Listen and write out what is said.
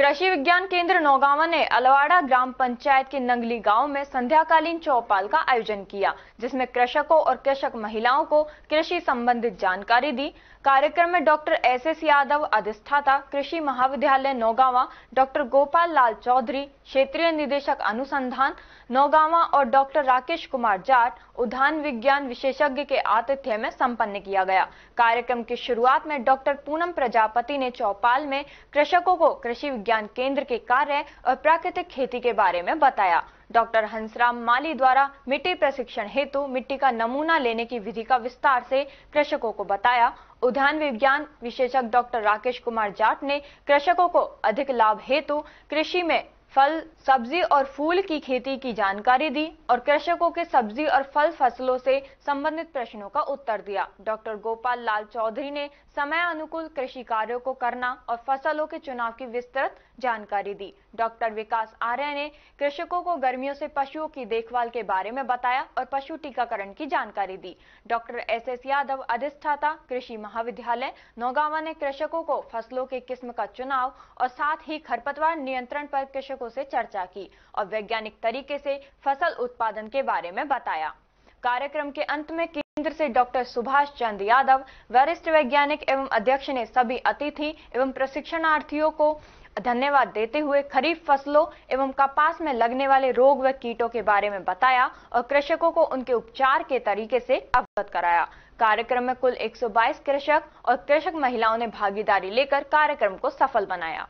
कृषि विज्ञान केंद्र नौगावा ने अलवाड़ा ग्राम पंचायत के नंगली गांव में संध्याकालीन चौपाल का आयोजन किया जिसमें कृषकों और कृषक महिलाओं को कृषि संबंधित जानकारी दी कार्यक्रम में डॉक्टर एस एस यादव अधिष्ठाता कृषि महाविद्यालय नौगावा डॉक्टर गोपाल लाल चौधरी क्षेत्रीय निदेशक अनुसंधान नौगावा और डॉक्टर राकेश कुमार जाट उद्यान विज्ञान विशेषज्ञ के आतिथ्य में संपन्न किया गया कार्यक्रम की शुरुआत में डॉक्टर पूनम प्रजापति ने चौपाल में कृषकों को कृषि विज्ञान विज्ञान केंद्र के कार्य और प्राकृतिक खेती के बारे में बताया डॉक्टर हंसराम माली द्वारा मिट्टी प्रशिक्षण हेतु मिट्टी का नमूना लेने की विधि का विस्तार से कृषकों को बताया उद्यान विज्ञान विशेषज्ञ डॉक्टर राकेश कुमार जाट ने कृषकों को अधिक लाभ हेतु कृषि में फल सब्जी और फूल की खेती की जानकारी दी और कृषकों के सब्जी और फल फसलों से संबंधित प्रश्नों का उत्तर दिया डॉक्टर गोपाल लाल चौधरी ने समय अनुकूल कृषि कार्यों को करना और फसलों के चुनाव की विस्तृत जानकारी दी डॉक्टर विकास आर्य ने कृषकों को गर्मियों से पशुओं की देखभाल के बारे में बताया और पशु टीकाकरण की जानकारी दी डॉक्टर एस एस यादव अधिष्ठाता कृषि महाविद्यालय नौगावा ने कृषकों को फसलों के किस्म का चुनाव और साथ ही खरपतवार नियंत्रण पर कृषक कृषकों से चर्चा की और वैज्ञानिक तरीके से फसल उत्पादन के बारे में बताया कार्यक्रम के अंत में केंद्र से डॉक्टर सुभाष चंद्र यादव वरिष्ठ वैज्ञानिक एवं अध्यक्ष ने सभी अतिथि एवं प्रशिक्षणार्थियों को धन्यवाद देते हुए खरीफ फसलों एवं कपास में लगने वाले रोग व कीटों के बारे में बताया और कृषकों को उनके उपचार के तरीके से अवगत कराया कार्यक्रम में कुल 122 कृषक और कृषक महिलाओं ने भागीदारी लेकर कार्यक्रम को सफल बनाया